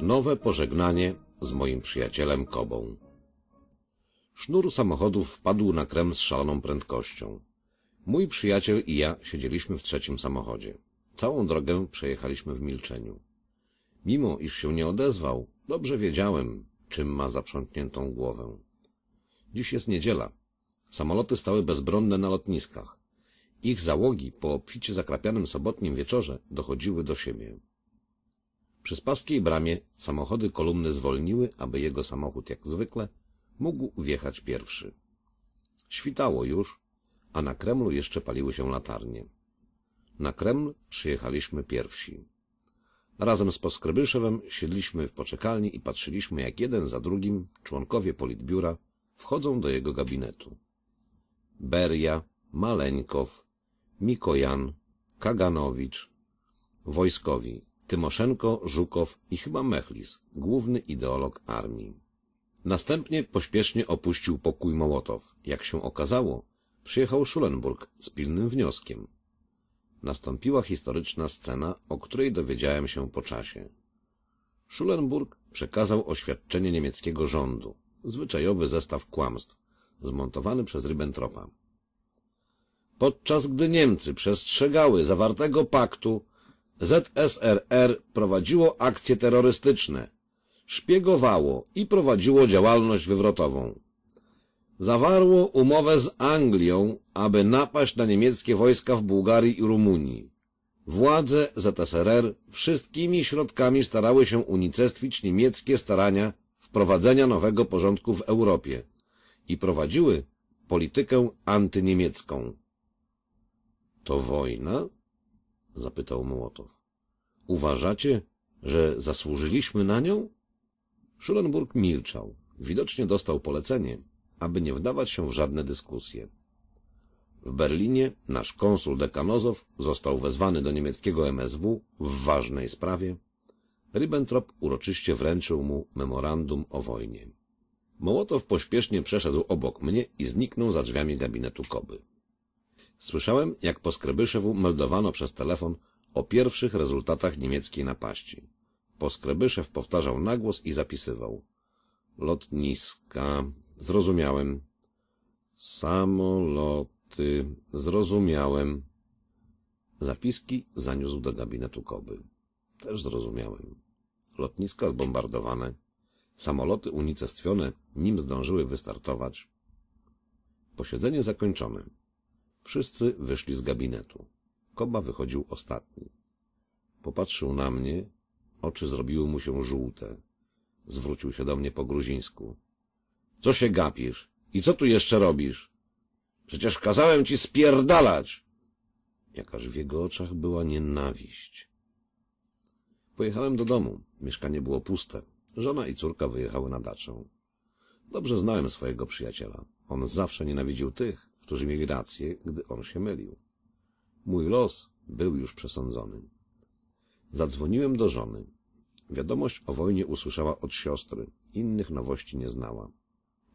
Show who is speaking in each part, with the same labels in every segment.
Speaker 1: Nowe pożegnanie z moim przyjacielem Kobą. Sznur samochodów wpadł na krem z szaloną prędkością. Mój przyjaciel i ja siedzieliśmy w trzecim samochodzie. Całą drogę przejechaliśmy w milczeniu. Mimo iż się nie odezwał, dobrze wiedziałem, czym ma zaprzątniętą głowę. Dziś jest niedziela. Samoloty stały bezbronne na lotniskach. Ich załogi po obficie zakrapianym sobotnim wieczorze dochodziły do siebie. Przy Spaskiej bramie samochody kolumny zwolniły, aby jego samochód, jak zwykle, mógł wjechać pierwszy. Świtało już, a na Kremlu jeszcze paliły się latarnie. Na Kreml przyjechaliśmy pierwsi. Razem z Poskrebyszewem siedliśmy w poczekalni i patrzyliśmy, jak jeden za drugim członkowie Politbiura wchodzą do jego gabinetu. Beria, Maleńkow, Mikojan, Kaganowicz, wojskowi Tymoszenko, Żukow i chyba Mechlis, główny ideolog armii. Następnie pośpiesznie opuścił pokój Mołotow. Jak się okazało, przyjechał Schulenburg z pilnym wnioskiem. Nastąpiła historyczna scena, o której dowiedziałem się po czasie. Schulenburg przekazał oświadczenie niemieckiego rządu, zwyczajowy zestaw kłamstw, zmontowany przez Ribbentropa podczas gdy Niemcy przestrzegały zawartego paktu, ZSRR prowadziło akcje terrorystyczne, szpiegowało i prowadziło działalność wywrotową. Zawarło umowę z Anglią, aby napaść na niemieckie wojska w Bułgarii i Rumunii. Władze ZSRR wszystkimi środkami starały się unicestwić niemieckie starania wprowadzenia nowego porządku w Europie i prowadziły politykę antyniemiecką. To wojna? zapytał Mołotow. Uważacie, że zasłużyliśmy na nią? Schulenburg milczał. Widocznie dostał polecenie, aby nie wdawać się w żadne dyskusje. W Berlinie nasz konsul Dekanozow został wezwany do niemieckiego MSW w ważnej sprawie. Ribbentrop uroczyście wręczył mu memorandum o wojnie. Mołotow pośpiesznie przeszedł obok mnie i zniknął za drzwiami gabinetu Koby. Słyszałem, jak po meldowano przez telefon o pierwszych rezultatach niemieckiej napaści. Poskrebyszew powtarzał nagłos i zapisywał. Lotniska. Zrozumiałem. Samoloty. Zrozumiałem. Zapiski zaniósł do gabinetu Koby. Też zrozumiałem. Lotniska zbombardowane. Samoloty unicestwione, nim zdążyły wystartować. Posiedzenie zakończone. Wszyscy wyszli z gabinetu. Koba wychodził ostatni. Popatrzył na mnie, oczy zrobiły mu się żółte. Zwrócił się do mnie po gruzińsku. Co się gapisz? I co tu jeszcze robisz? Przecież kazałem ci spierdalać! Jakaż w jego oczach była nienawiść. Pojechałem do domu. Mieszkanie było puste. Żona i córka wyjechały na daczę. Dobrze znałem swojego przyjaciela. On zawsze nienawidził tych, którzy mieli rację, gdy on się mylił. Mój los był już przesądzony. Zadzwoniłem do żony. Wiadomość o wojnie usłyszała od siostry, innych nowości nie znała.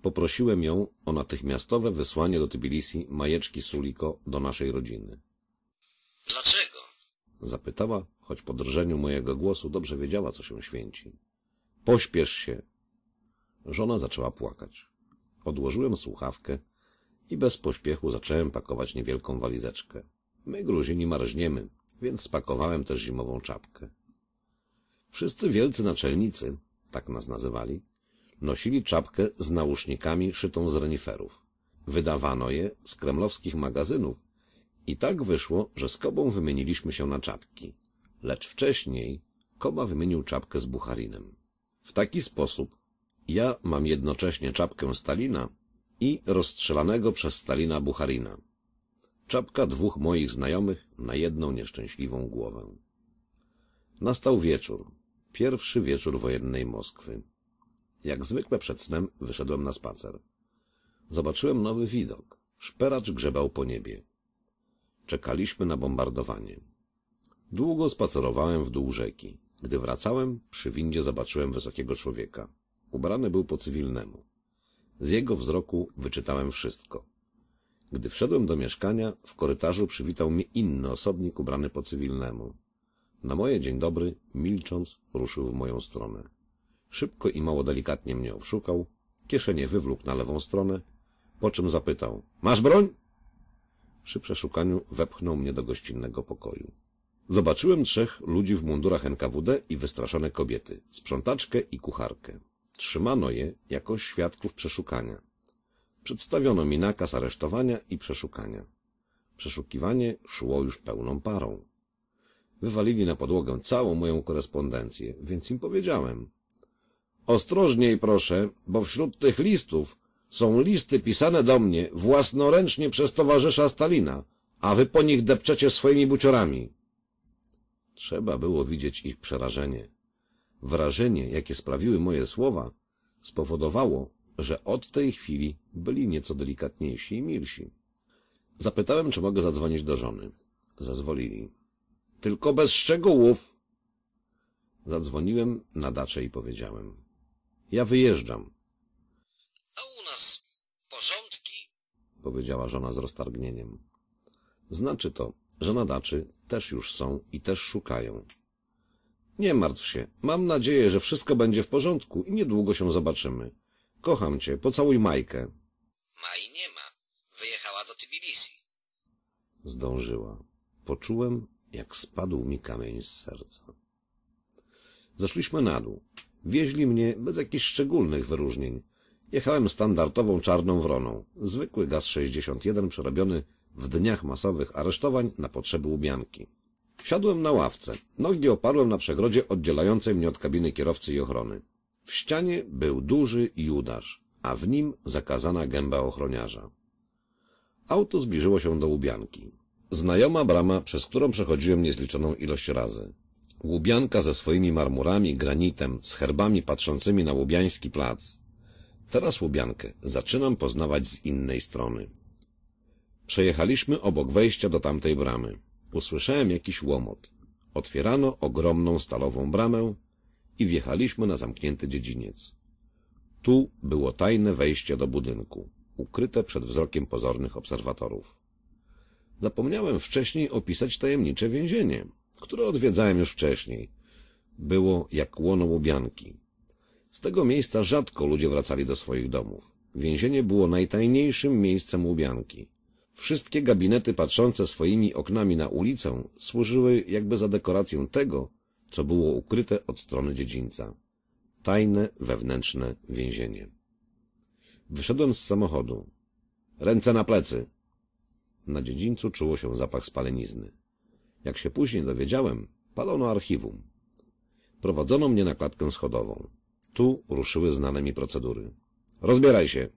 Speaker 1: Poprosiłem ją o natychmiastowe wysłanie do Tbilisi majeczki Suliko do naszej rodziny. Dlaczego? Zapytała, choć po drżeniu mojego głosu dobrze wiedziała, co się święci. Pośpiesz się! Żona zaczęła płakać. Odłożyłem słuchawkę i bez pośpiechu zacząłem pakować niewielką walizeczkę. My Gruzini marzniemy, więc spakowałem też zimową czapkę. Wszyscy wielcy naczelnicy, tak nas nazywali, nosili czapkę z nausznikami szytą z reniferów. Wydawano je z kremlowskich magazynów i tak wyszło, że z Kobą wymieniliśmy się na czapki. Lecz wcześniej Koba wymienił czapkę z Bucharinem. W taki sposób ja mam jednocześnie czapkę Stalina i rozstrzelanego przez Stalina Bucharina. Czapka dwóch moich znajomych na jedną nieszczęśliwą głowę. Nastał wieczór. Pierwszy wieczór wojennej Moskwy. Jak zwykle przed snem wyszedłem na spacer. Zobaczyłem nowy widok. Szperacz grzebał po niebie. Czekaliśmy na bombardowanie. Długo spacerowałem w dół rzeki. Gdy wracałem, przy windzie zobaczyłem wysokiego człowieka. Ubrany był po cywilnemu. Z jego wzroku wyczytałem wszystko. Gdy wszedłem do mieszkania, w korytarzu przywitał mnie inny osobnik ubrany po cywilnemu. Na moje dzień dobry, milcząc, ruszył w moją stronę. Szybko i mało delikatnie mnie obszukał, kieszenie wywlókł na lewą stronę, po czym zapytał — Masz broń? Przy przeszukaniu wepchnął mnie do gościnnego pokoju. Zobaczyłem trzech ludzi w mundurach NKWD i wystraszone kobiety, sprzątaczkę i kucharkę. Trzymano je jako świadków przeszukania. Przedstawiono mi nakaz aresztowania i przeszukania. Przeszukiwanie szło już pełną parą. Wywalili na podłogę całą moją korespondencję, więc im powiedziałem. Ostrożniej proszę, bo wśród tych listów są listy pisane do mnie własnoręcznie przez towarzysza Stalina, a wy po nich depczecie swoimi buciorami. Trzeba było widzieć ich przerażenie. Wrażenie, jakie sprawiły moje słowa, spowodowało, że od tej chwili byli nieco delikatniejsi i milsi. Zapytałem, czy mogę zadzwonić do żony. Zazwolili. Tylko bez szczegółów! Zadzwoniłem na dacze i powiedziałem. Ja wyjeżdżam. A u nas porządki? Powiedziała żona z roztargnieniem. Znaczy to, że nadaczy też już są i też szukają. Nie martw się. Mam nadzieję, że wszystko będzie w porządku i niedługo się zobaczymy. Kocham cię. Pocałuj Majkę. Maj nie ma. Wyjechała do Tbilisi. Zdążyła. Poczułem, jak spadł mi kamień z serca. Zeszliśmy na dół. Wieźli mnie bez jakichś szczególnych wyróżnień. Jechałem standardową czarną wroną. Zwykły gaz 61 przerobiony w dniach masowych aresztowań na potrzeby ubianki. Siadłem na ławce. Nogi oparłem na przegrodzie oddzielającej mnie od kabiny kierowcy i ochrony. W ścianie był duży Judasz, a w nim zakazana gęba ochroniarza. Auto zbliżyło się do Łubianki. Znajoma brama, przez którą przechodziłem niezliczoną ilość razy. Łubianka ze swoimi marmurami, granitem, z herbami patrzącymi na Łubiański plac. Teraz Łubiankę zaczynam poznawać z innej strony. Przejechaliśmy obok wejścia do tamtej bramy. Usłyszałem jakiś łomot. Otwierano ogromną stalową bramę i wjechaliśmy na zamknięty dziedziniec. Tu było tajne wejście do budynku, ukryte przed wzrokiem pozornych obserwatorów. Zapomniałem wcześniej opisać tajemnicze więzienie, które odwiedzałem już wcześniej. Było jak łono łubianki. Z tego miejsca rzadko ludzie wracali do swoich domów. Więzienie było najtajniejszym miejscem łubianki. Wszystkie gabinety patrzące swoimi oknami na ulicę służyły jakby za dekorację tego, co było ukryte od strony dziedzińca. Tajne wewnętrzne więzienie. Wyszedłem z samochodu. Ręce na plecy! Na dziedzińcu czuło się zapach spalenizny. Jak się później dowiedziałem, palono archiwum. Prowadzono mnie na klatkę schodową. Tu ruszyły znane mi procedury. Rozbieraj się!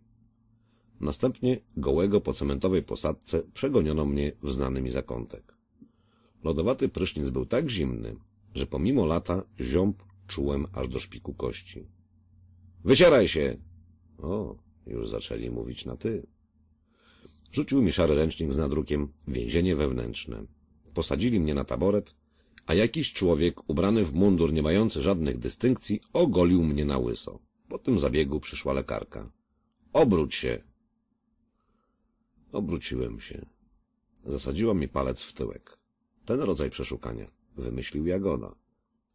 Speaker 1: Następnie gołego po cementowej posadce przegoniono mnie w znany mi zakątek. Lodowaty prysznic był tak zimny, że pomimo lata ziąb czułem aż do szpiku kości. Wycieraj się! O, już zaczęli mówić na ty. Rzucił mi szary ręcznik z nadrukiem więzienie wewnętrzne. Posadzili mnie na taboret, a jakiś człowiek ubrany w mundur nie mający żadnych dystynkcji ogolił mnie na łyso. Po tym zabiegu przyszła lekarka. Obróć się, Obróciłem się. Zasadziła mi palec w tyłek. Ten rodzaj przeszukania wymyślił Jagoda.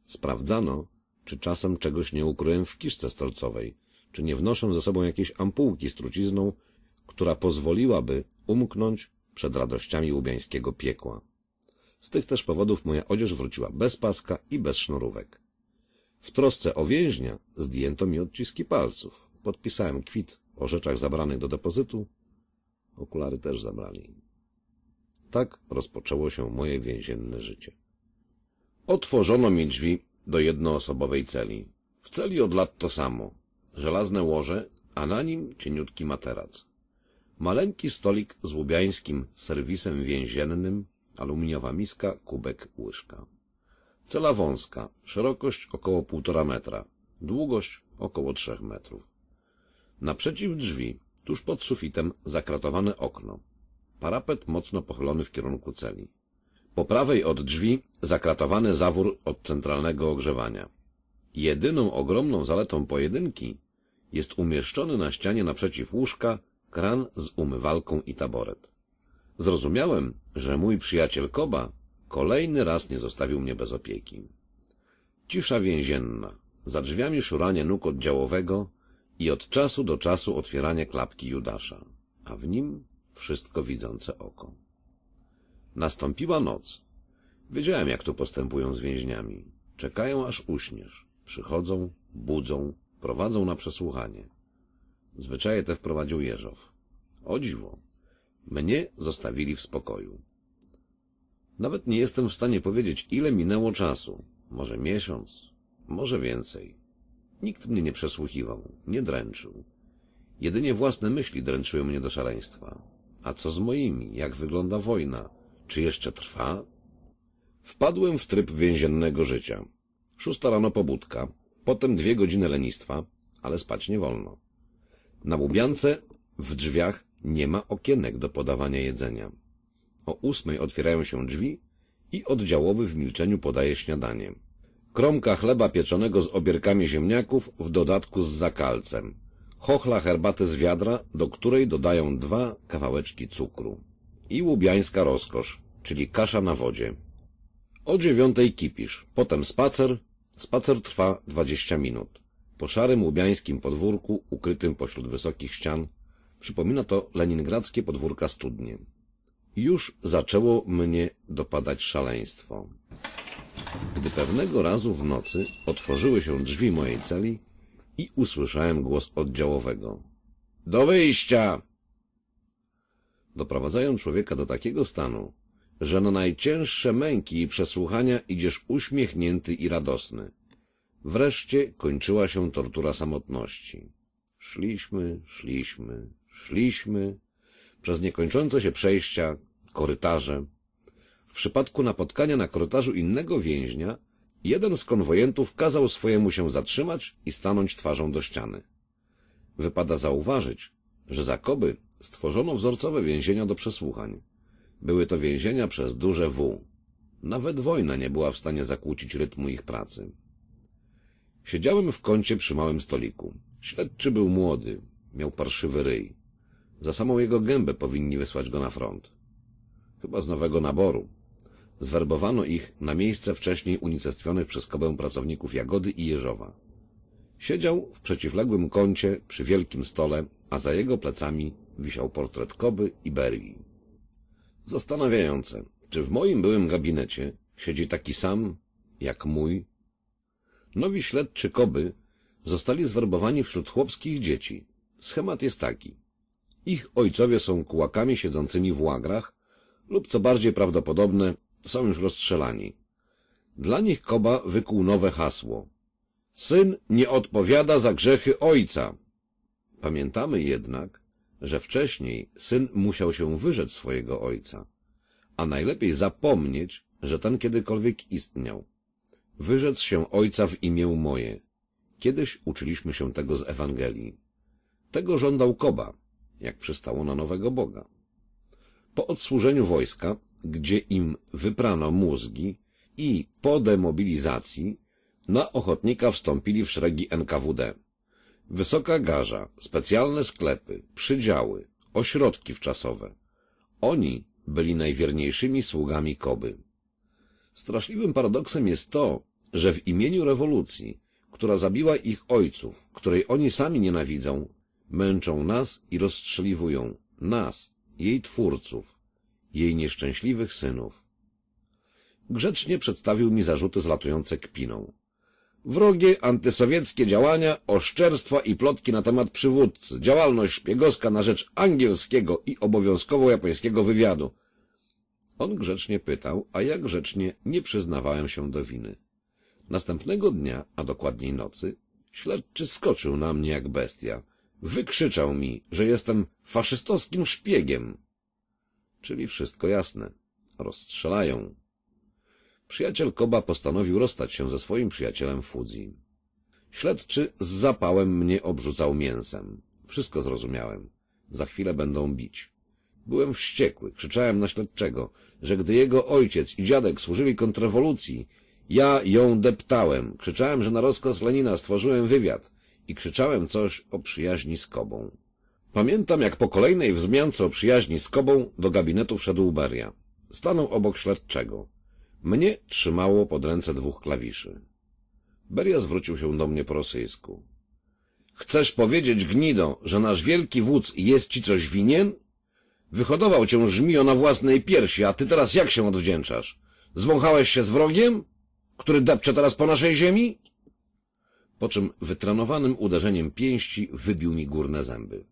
Speaker 1: Sprawdzano, czy czasem czegoś nie ukryłem w kiszce stolcowej, czy nie wnoszę ze sobą jakiejś ampułki z trucizną, która pozwoliłaby umknąć przed radościami łubiańskiego piekła. Z tych też powodów moja odzież wróciła bez paska i bez sznurówek. W trosce o więźnia zdjęto mi odciski palców. Podpisałem kwit o rzeczach zabranych do depozytu Okulary też zabrali. Tak rozpoczęło się moje więzienne życie. Otworzono mi drzwi do jednoosobowej celi. W celi od lat to samo. Żelazne łoże, a na nim cieniutki materac. Maleńki stolik z łubiańskim serwisem więziennym, aluminiowa miska, kubek, łyżka. Cela wąska, szerokość około półtora metra, długość około trzech metrów. Naprzeciw drzwi Tuż pod sufitem zakratowane okno. Parapet mocno pochylony w kierunku celi. Po prawej od drzwi zakratowany zawór od centralnego ogrzewania. Jedyną ogromną zaletą pojedynki jest umieszczony na ścianie naprzeciw łóżka kran z umywalką i taboret. Zrozumiałem, że mój przyjaciel Koba kolejny raz nie zostawił mnie bez opieki. Cisza więzienna, za drzwiami szuranie nóg oddziałowego, i od czasu do czasu otwieranie klapki Judasza, a w nim wszystko widzące oko. Nastąpiła noc. Wiedziałem, jak tu postępują z więźniami. Czekają, aż uśniesz. Przychodzą, budzą, prowadzą na przesłuchanie. Zwyczaje te wprowadził Jeżow. O dziwo. Mnie zostawili w spokoju. Nawet nie jestem w stanie powiedzieć, ile minęło czasu. Może miesiąc, może więcej. Nikt mnie nie przesłuchiwał, nie dręczył. Jedynie własne myśli dręczyły mnie do szaleństwa. A co z moimi? Jak wygląda wojna? Czy jeszcze trwa? Wpadłem w tryb więziennego życia. Szósta rano pobudka, potem dwie godziny lenistwa, ale spać nie wolno. Na Bubiance w drzwiach nie ma okienek do podawania jedzenia. O ósmej otwierają się drzwi i oddziałowy w milczeniu podaje śniadanie. Kromka chleba pieczonego z obierkami ziemniaków, w dodatku z zakalcem. Chochla herbaty z wiadra, do której dodają dwa kawałeczki cukru. I łubiańska rozkosz, czyli kasza na wodzie. O dziewiątej kipisz, potem spacer. Spacer trwa dwadzieścia minut. Po szarym łubiańskim podwórku, ukrytym pośród wysokich ścian, przypomina to leningradzkie podwórka studnie. Już zaczęło mnie dopadać szaleństwo gdy pewnego razu w nocy otworzyły się drzwi mojej celi i usłyszałem głos oddziałowego. Do wyjścia! Doprowadzają człowieka do takiego stanu, że na najcięższe męki i przesłuchania idziesz uśmiechnięty i radosny. Wreszcie kończyła się tortura samotności. Szliśmy, szliśmy, szliśmy, przez niekończące się przejścia, korytarze, w przypadku napotkania na korytarzu innego więźnia, jeden z konwojentów kazał swojemu się zatrzymać i stanąć twarzą do ściany. Wypada zauważyć, że za Koby stworzono wzorcowe więzienia do przesłuchań. Były to więzienia przez duże W. Nawet wojna nie była w stanie zakłócić rytmu ich pracy. Siedziałem w kącie przy małym stoliku. Śledczy był młody, miał parszywy ryj. Za samą jego gębę powinni wysłać go na front. Chyba z nowego naboru, zwerbowano ich na miejsce wcześniej unicestwionych przez Kobę pracowników Jagody i Jeżowa. Siedział w przeciwległym kącie przy wielkim stole, a za jego plecami wisiał portret Koby i Bergi. Zastanawiające, czy w moim byłym gabinecie siedzi taki sam, jak mój? Nowi śledczy Koby zostali zwerbowani wśród chłopskich dzieci. Schemat jest taki. Ich ojcowie są kułakami siedzącymi w łagrach lub, co bardziej prawdopodobne, są już rozstrzelani. Dla nich Koba wykuł nowe hasło. Syn nie odpowiada za grzechy ojca. Pamiętamy jednak, że wcześniej syn musiał się wyrzec swojego ojca, a najlepiej zapomnieć, że ten kiedykolwiek istniał. Wyrzec się ojca w imię moje. Kiedyś uczyliśmy się tego z Ewangelii. Tego żądał Koba, jak przystało na nowego Boga. Po odsłużeniu wojska gdzie im wyprano mózgi i po demobilizacji na ochotnika wstąpili w szeregi NKWD. Wysoka garza, specjalne sklepy, przydziały, ośrodki wczasowe. Oni byli najwierniejszymi sługami Koby. Straszliwym paradoksem jest to, że w imieniu rewolucji, która zabiła ich ojców, której oni sami nienawidzą, męczą nas i rozstrzeliwują nas, jej twórców, jej nieszczęśliwych synów. Grzecznie przedstawił mi zarzuty zlatujące kpiną. Wrogie, antysowieckie działania, oszczerstwa i plotki na temat przywódcy, działalność szpiegowska na rzecz angielskiego i obowiązkowo japońskiego wywiadu. On grzecznie pytał, a ja grzecznie nie przyznawałem się do winy. Następnego dnia, a dokładniej nocy, śledczy skoczył na mnie jak bestia. Wykrzyczał mi, że jestem faszystowskim szpiegiem. Czyli wszystko jasne. Rozstrzelają. Przyjaciel Koba postanowił rozstać się ze swoim przyjacielem Fudzi. Śledczy z zapałem mnie obrzucał mięsem. Wszystko zrozumiałem. Za chwilę będą bić. Byłem wściekły, krzyczałem na śledczego, że gdy jego ojciec i dziadek służyli kontrrewolucji, ja ją deptałem, krzyczałem, że na rozkaz Lenina stworzyłem wywiad i krzyczałem coś o przyjaźni z Kobą. Pamiętam, jak po kolejnej wzmiance o przyjaźni z Kobą do gabinetu wszedł Beria. Stanął obok śledczego. Mnie trzymało pod ręce dwóch klawiszy. Beria zwrócił się do mnie po rosyjsku. Chcesz powiedzieć, Gnido, że nasz wielki wódz jest ci coś winien? Wychodował cię żmio na własnej piersi, a ty teraz jak się odwdzięczasz? Zwąchałeś się z wrogiem, który depcze teraz po naszej ziemi? Po czym wytrenowanym uderzeniem pięści wybił mi górne zęby.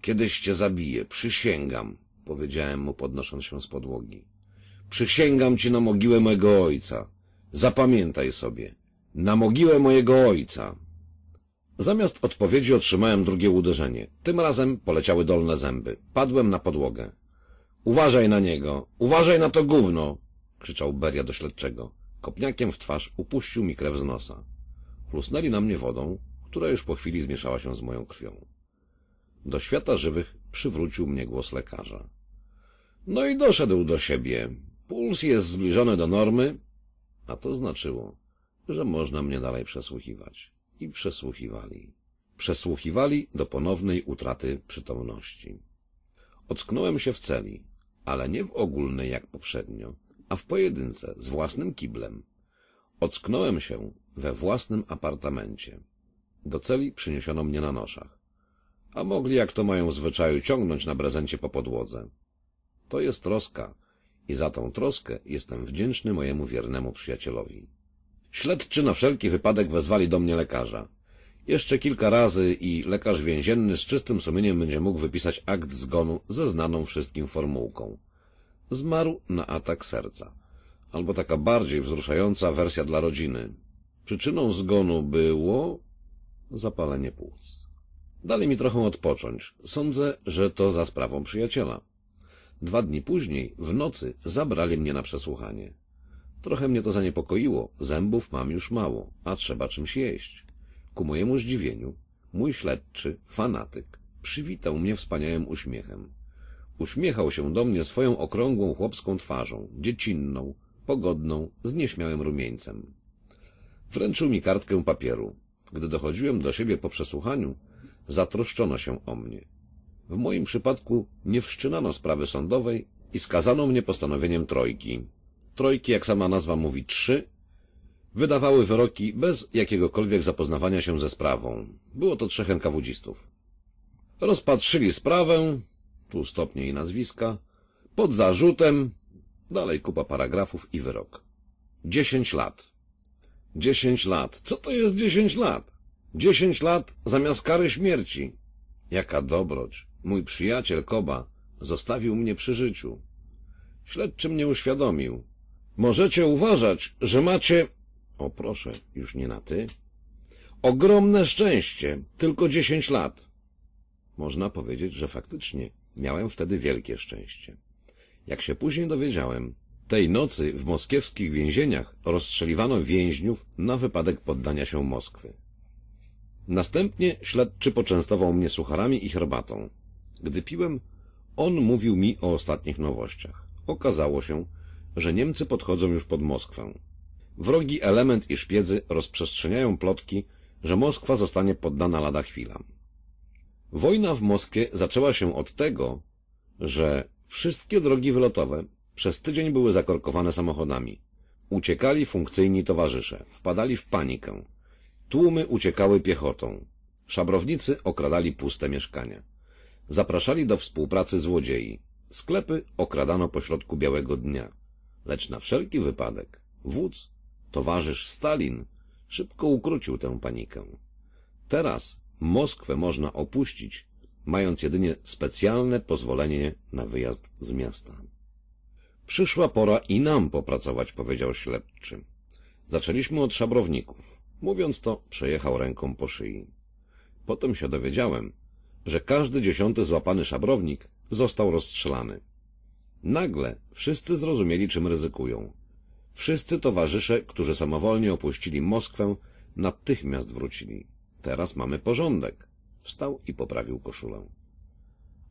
Speaker 1: Kiedyś cię zabiję, przysięgam, powiedziałem mu podnosząc się z podłogi. Przysięgam ci na mogiłę mojego ojca. Zapamiętaj sobie. Na mogiłę mojego ojca. Zamiast odpowiedzi otrzymałem drugie uderzenie. Tym razem poleciały dolne zęby. Padłem na podłogę. Uważaj na niego! Uważaj na to gówno! krzyczał Beria do śledczego. Kopniakiem w twarz upuścił mi krew z nosa. Chlusnęli na mnie wodą, która już po chwili zmieszała się z moją krwią. Do świata żywych przywrócił mnie głos lekarza. No i doszedł do siebie. Puls jest zbliżony do normy, a to znaczyło, że można mnie dalej przesłuchiwać. I przesłuchiwali. Przesłuchiwali do ponownej utraty przytomności. Ocknąłem się w celi, ale nie w ogólnej jak poprzednio, a w pojedynce z własnym kiblem. Ocknąłem się we własnym apartamencie. Do celi przyniesiono mnie na noszach a mogli, jak to mają w zwyczaju, ciągnąć na prezencie po podłodze. To jest troska i za tą troskę jestem wdzięczny mojemu wiernemu przyjacielowi. Śledczy na wszelki wypadek wezwali do mnie lekarza. Jeszcze kilka razy i lekarz więzienny z czystym sumieniem będzie mógł wypisać akt zgonu ze znaną wszystkim formułką. Zmarł na atak serca. Albo taka bardziej wzruszająca wersja dla rodziny. Przyczyną zgonu było zapalenie płuc. Dali mi trochę odpocząć. Sądzę, że to za sprawą przyjaciela. Dwa dni później, w nocy, zabrali mnie na przesłuchanie. Trochę mnie to zaniepokoiło, zębów mam już mało, a trzeba czymś jeść. Ku mojemu zdziwieniu, mój śledczy, fanatyk, przywitał mnie wspaniałym uśmiechem. Uśmiechał się do mnie swoją okrągłą chłopską twarzą, dziecinną, pogodną, z nieśmiałym rumieńcem. Wręczył mi kartkę papieru. Gdy dochodziłem do siebie po przesłuchaniu, zatroszczono się o mnie. W moim przypadku nie wszczynano sprawy sądowej i skazano mnie postanowieniem trojki. Trojki, jak sama nazwa mówi, trzy, wydawały wyroki bez jakiegokolwiek zapoznawania się ze sprawą. Było to trzech enkawudzistów. Rozpatrzyli sprawę, tu stopnie i nazwiska, pod zarzutem, dalej kupa paragrafów i wyrok. Dziesięć lat. Dziesięć lat. Co to jest dziesięć lat? Dziesięć lat zamiast kary śmierci. Jaka dobroć. Mój przyjaciel Koba zostawił mnie przy życiu. Śledczy mnie uświadomił. Możecie uważać, że macie... O proszę, już nie na ty. Ogromne szczęście. Tylko dziesięć lat. Można powiedzieć, że faktycznie miałem wtedy wielkie szczęście. Jak się później dowiedziałem, tej nocy w moskiewskich więzieniach rozstrzeliwano więźniów na wypadek poddania się Moskwy. Następnie śledczy poczęstował mnie sucharami i herbatą. Gdy piłem, on mówił mi o ostatnich nowościach. Okazało się, że Niemcy podchodzą już pod Moskwę. Wrogi element i szpiedzy rozprzestrzeniają plotki, że Moskwa zostanie poddana lada chwila. Wojna w Moskwie zaczęła się od tego, że wszystkie drogi wylotowe przez tydzień były zakorkowane samochodami. Uciekali funkcyjni towarzysze, wpadali w panikę. Tłumy uciekały piechotą. Szabrownicy okradali puste mieszkania. Zapraszali do współpracy złodziei. Sklepy okradano pośrodku białego dnia. Lecz na wszelki wypadek wódz, towarzysz Stalin szybko ukrócił tę panikę. Teraz Moskwę można opuścić, mając jedynie specjalne pozwolenie na wyjazd z miasta. Przyszła pora i nam popracować, powiedział śledczy. Zaczęliśmy od szabrowników. Mówiąc to, przejechał ręką po szyi. Potem się dowiedziałem, że każdy dziesiąty złapany szabrownik został rozstrzelany. Nagle wszyscy zrozumieli, czym ryzykują. Wszyscy towarzysze, którzy samowolnie opuścili Moskwę, natychmiast wrócili. Teraz mamy porządek. Wstał i poprawił koszulę.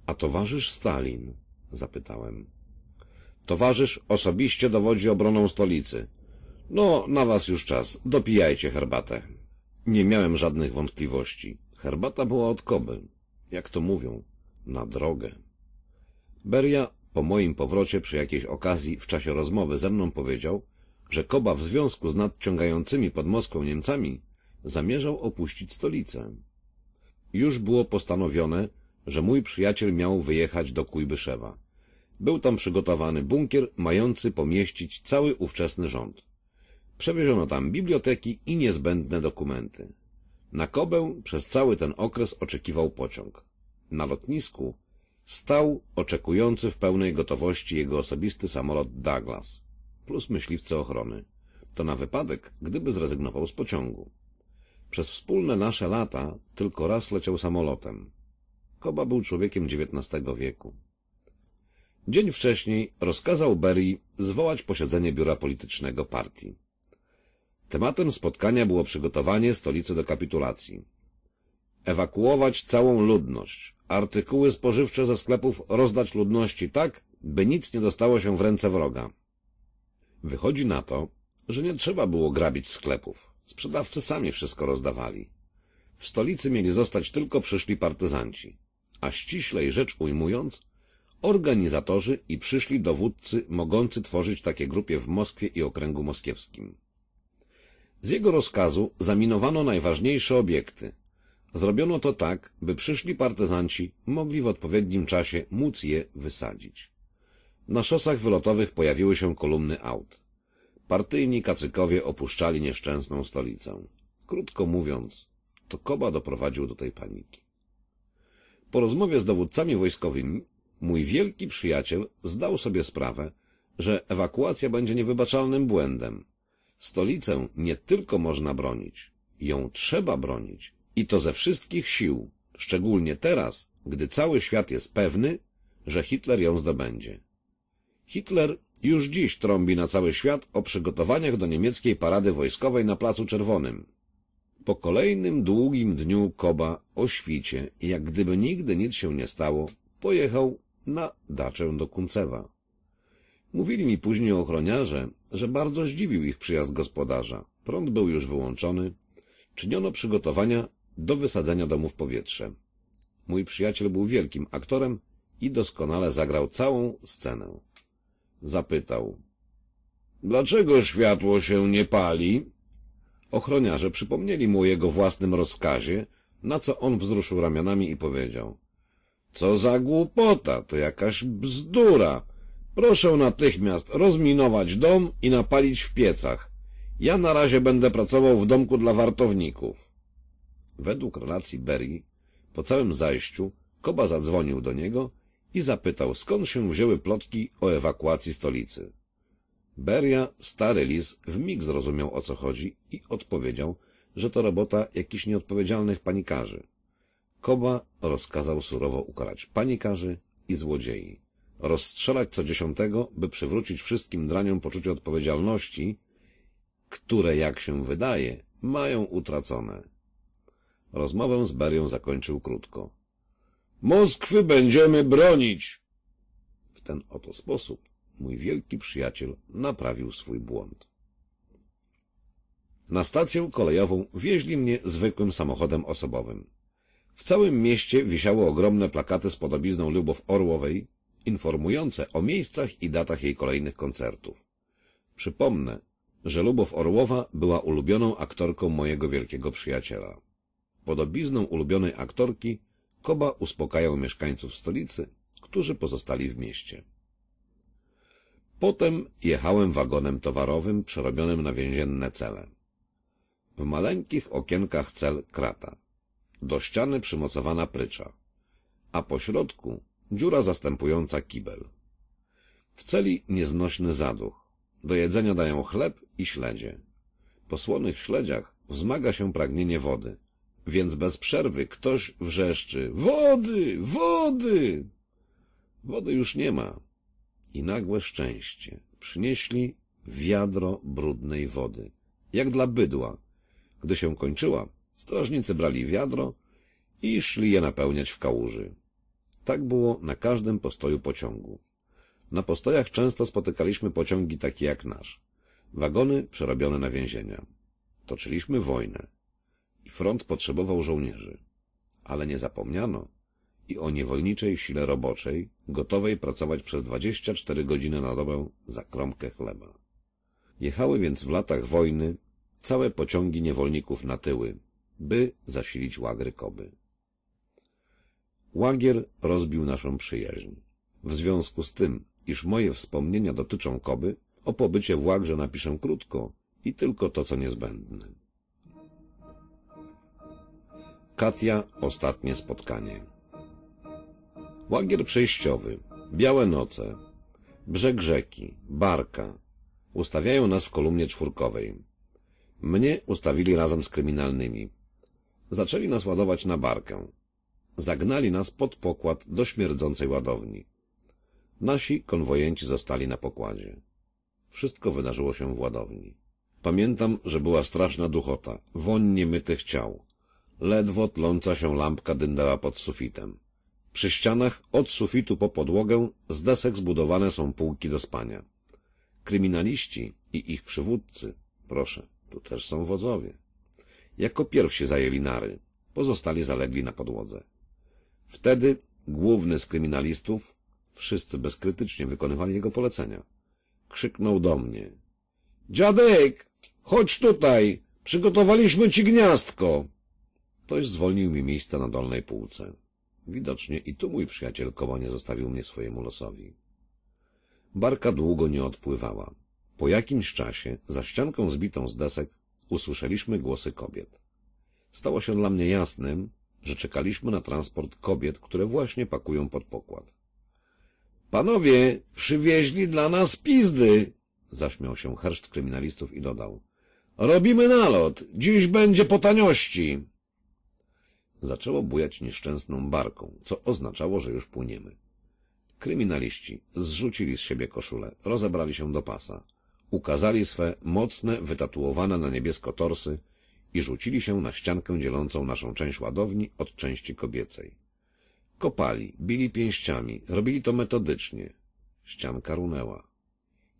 Speaker 1: A towarzysz Stalin? zapytałem. Towarzysz osobiście dowodzi obroną stolicy, no, na was już czas. Dopijajcie herbatę. Nie miałem żadnych wątpliwości. Herbata była od Koby. Jak to mówią? Na drogę. Beria po moim powrocie przy jakiejś okazji w czasie rozmowy ze mną powiedział, że Koba w związku z nadciągającymi pod Moskwą Niemcami zamierzał opuścić stolicę. Już było postanowione, że mój przyjaciel miał wyjechać do Kujbyszewa. Był tam przygotowany bunkier mający pomieścić cały ówczesny rząd. Przewieziono tam biblioteki i niezbędne dokumenty. Na Kobę przez cały ten okres oczekiwał pociąg. Na lotnisku stał oczekujący w pełnej gotowości jego osobisty samolot Douglas plus myśliwce ochrony. To na wypadek, gdyby zrezygnował z pociągu. Przez wspólne nasze lata tylko raz leciał samolotem. Koba był człowiekiem XIX wieku. Dzień wcześniej rozkazał Berry zwołać posiedzenie biura politycznego partii. Tematem spotkania było przygotowanie stolicy do kapitulacji. Ewakuować całą ludność, artykuły spożywcze ze sklepów rozdać ludności tak, by nic nie dostało się w ręce wroga. Wychodzi na to, że nie trzeba było grabić sklepów. Sprzedawcy sami wszystko rozdawali. W stolicy mieli zostać tylko przyszli partyzanci, a ściślej rzecz ujmując, organizatorzy i przyszli dowódcy mogący tworzyć takie grupie w Moskwie i okręgu moskiewskim. Z jego rozkazu zaminowano najważniejsze obiekty. Zrobiono to tak, by przyszli partyzanci mogli w odpowiednim czasie móc je wysadzić. Na szosach wylotowych pojawiły się kolumny aut. Partyjni kacykowie opuszczali nieszczęsną stolicę. Krótko mówiąc, to Koba doprowadził do tej paniki. Po rozmowie z dowódcami wojskowymi, mój wielki przyjaciel zdał sobie sprawę, że ewakuacja będzie niewybaczalnym błędem, Stolicę nie tylko można bronić, ją trzeba bronić i to ze wszystkich sił, szczególnie teraz, gdy cały świat jest pewny, że Hitler ją zdobędzie. Hitler już dziś trąbi na cały świat o przygotowaniach do niemieckiej parady wojskowej na Placu Czerwonym. Po kolejnym długim dniu Koba o świcie, jak gdyby nigdy nic się nie stało, pojechał na daczę do Kuncewa. Mówili mi później ochroniarze, że bardzo zdziwił ich przyjazd gospodarza. Prąd był już wyłączony. Czyniono przygotowania do wysadzenia domu w powietrze. Mój przyjaciel był wielkim aktorem i doskonale zagrał całą scenę. Zapytał. Dlaczego światło się nie pali? Ochroniarze przypomnieli mu o jego własnym rozkazie, na co on wzruszył ramionami i powiedział. Co za głupota, to jakaś bzdura. Proszę natychmiast rozminować dom i napalić w piecach. Ja na razie będę pracował w domku dla wartowników. Według relacji Bergi, po całym zajściu, Koba zadzwonił do niego i zapytał, skąd się wzięły plotki o ewakuacji stolicy. Beria, stary lis, mig zrozumiał o co chodzi i odpowiedział, że to robota jakichś nieodpowiedzialnych panikarzy. Koba rozkazał surowo ukarać panikarzy i złodziei rozstrzelać co dziesiątego, by przywrócić wszystkim draniom poczucie odpowiedzialności, które, jak się wydaje, mają utracone. Rozmowę z Berią zakończył krótko. Moskwy będziemy bronić! W ten oto sposób mój wielki przyjaciel naprawił swój błąd. Na stację kolejową wieźli mnie zwykłym samochodem osobowym. W całym mieście wisiały ogromne plakaty z podobizną Lubow Orłowej, informujące o miejscach i datach jej kolejnych koncertów. Przypomnę, że Lubow Orłowa była ulubioną aktorką mojego wielkiego przyjaciela. Podobizną ulubionej aktorki Koba uspokajał mieszkańców stolicy, którzy pozostali w mieście. Potem jechałem wagonem towarowym przerobionym na więzienne cele. W maleńkich okienkach cel krata. Do ściany przymocowana prycza. A po środku dziura zastępująca kibel. W celi nieznośny zaduch. Do jedzenia dają chleb i śledzie. Po słonych śledziach wzmaga się pragnienie wody, więc bez przerwy ktoś wrzeszczy Wody! Wody! Wody już nie ma. I nagłe szczęście. Przynieśli wiadro brudnej wody, jak dla bydła. Gdy się kończyła, strażnicy brali wiadro i szli je napełniać w kałuży. Tak było na każdym postoju pociągu. Na postojach często spotykaliśmy pociągi takie jak nasz. Wagony przerobione na więzienia. Toczyliśmy wojnę. I front potrzebował żołnierzy. Ale nie zapomniano i o niewolniczej sile roboczej, gotowej pracować przez 24 godziny na dobę za kromkę chleba. Jechały więc w latach wojny całe pociągi niewolników na tyły, by zasilić łagry koby. Łagier rozbił naszą przyjaźń. W związku z tym, iż moje wspomnienia dotyczą Koby, o pobycie w Łagrze napiszę krótko i tylko to, co niezbędne. Katia, ostatnie spotkanie. Łagier przejściowy, białe noce, brzeg rzeki, barka. Ustawiają nas w kolumnie czwórkowej. Mnie ustawili razem z kryminalnymi. Zaczęli nas ładować na barkę zagnali nas pod pokład do śmierdzącej ładowni. Nasi konwojenci zostali na pokładzie. Wszystko wydarzyło się w ładowni. Pamiętam, że była straszna duchota, woń niemytych ciał. Ledwo tląca się lampka dyndała pod sufitem. Przy ścianach, od sufitu po podłogę, z desek zbudowane są półki do spania. Kryminaliści i ich przywódcy, proszę, tu też są wodzowie, jako pierwsi zajęli nary, pozostali zalegli na podłodze. Wtedy główny z kryminalistów, wszyscy bezkrytycznie wykonywali jego polecenia, krzyknął do mnie. Dziadek, chodź tutaj, przygotowaliśmy ci gniazdko. Ktoś zwolnił mi miejsce na dolnej półce. Widocznie i tu mój przyjaciel Koba nie zostawił mnie swojemu losowi. Barka długo nie odpływała. Po jakimś czasie, za ścianką zbitą z desek, usłyszeliśmy głosy kobiet. Stało się dla mnie jasnym, że czekaliśmy na transport kobiet, które właśnie pakują pod pokład. — Panowie, przywieźli dla nas pizdy! — zaśmiał się herszt kryminalistów i dodał. — Robimy nalot! Dziś będzie po taniości! Zaczęło bujać nieszczęsną barką, co oznaczało, że już płyniemy. Kryminaliści zrzucili z siebie koszule, rozebrali się do pasa. Ukazali swe mocne, wytatuowane na niebiesko torsy i rzucili się na ściankę dzielącą naszą część ładowni od części kobiecej. Kopali, bili pięściami, robili to metodycznie. Ścianka runęła.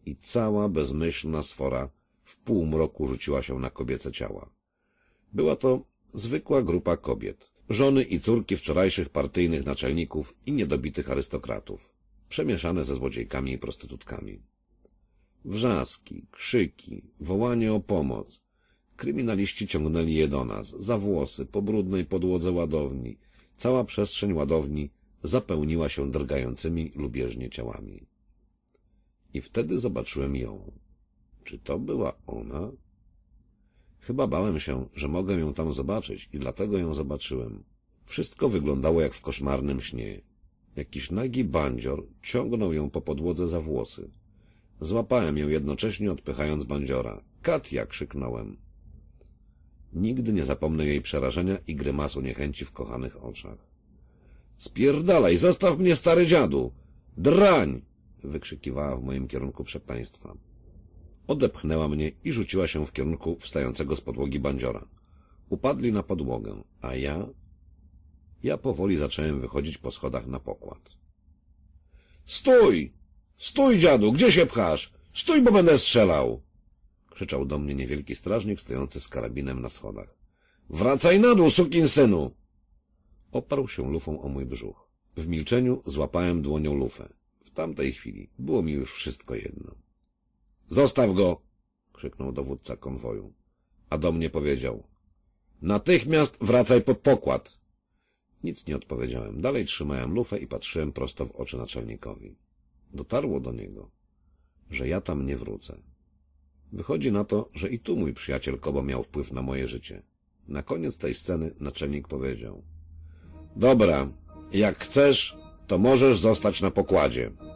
Speaker 1: I cała bezmyślna sfora w półmroku rzuciła się na kobiece ciała. Była to zwykła grupa kobiet, żony i córki wczorajszych partyjnych naczelników i niedobitych arystokratów, przemieszane ze złodziejkami i prostytutkami. Wrzaski, krzyki, wołanie o pomoc, Kryminaliści ciągnęli je do nas, za włosy, po brudnej podłodze ładowni. Cała przestrzeń ładowni zapełniła się drgającymi lubieżnie ciałami. I wtedy zobaczyłem ją. Czy to była ona? Chyba bałem się, że mogę ją tam zobaczyć i dlatego ją zobaczyłem. Wszystko wyglądało jak w koszmarnym śnie. Jakiś nagi bandzior ciągnął ją po podłodze za włosy. Złapałem ją jednocześnie odpychając bandziora. Katja! — krzyknąłem. Nigdy nie zapomnę jej przerażenia i grymasu niechęci w kochanych oczach. Spierdalaj, zostaw mnie, stary dziadu! Drań! wykrzykiwała w moim kierunku przekleństwa. Odepchnęła mnie i rzuciła się w kierunku wstającego z podłogi bandziora. Upadli na podłogę, a ja... Ja powoli zacząłem wychodzić po schodach na pokład. Stój! Stój, dziadu! Gdzie się pchasz? Stój, bo będę strzelał! krzyczał do mnie niewielki strażnik stojący z karabinem na schodach. Wracaj na dół, synu! Oparł się lufą o mój brzuch. W milczeniu złapałem dłonią lufę. W tamtej chwili było mi już wszystko jedno. Zostaw go! krzyknął dowódca konwoju. A do mnie powiedział. Natychmiast wracaj pod pokład! Nic nie odpowiedziałem. Dalej trzymałem lufę i patrzyłem prosto w oczy naczelnikowi. Dotarło do niego, że ja tam nie wrócę. Wychodzi na to, że i tu mój przyjaciel Kobo miał wpływ na moje życie. Na koniec tej sceny naczelnik powiedział. Dobra, jak chcesz, to możesz zostać na pokładzie.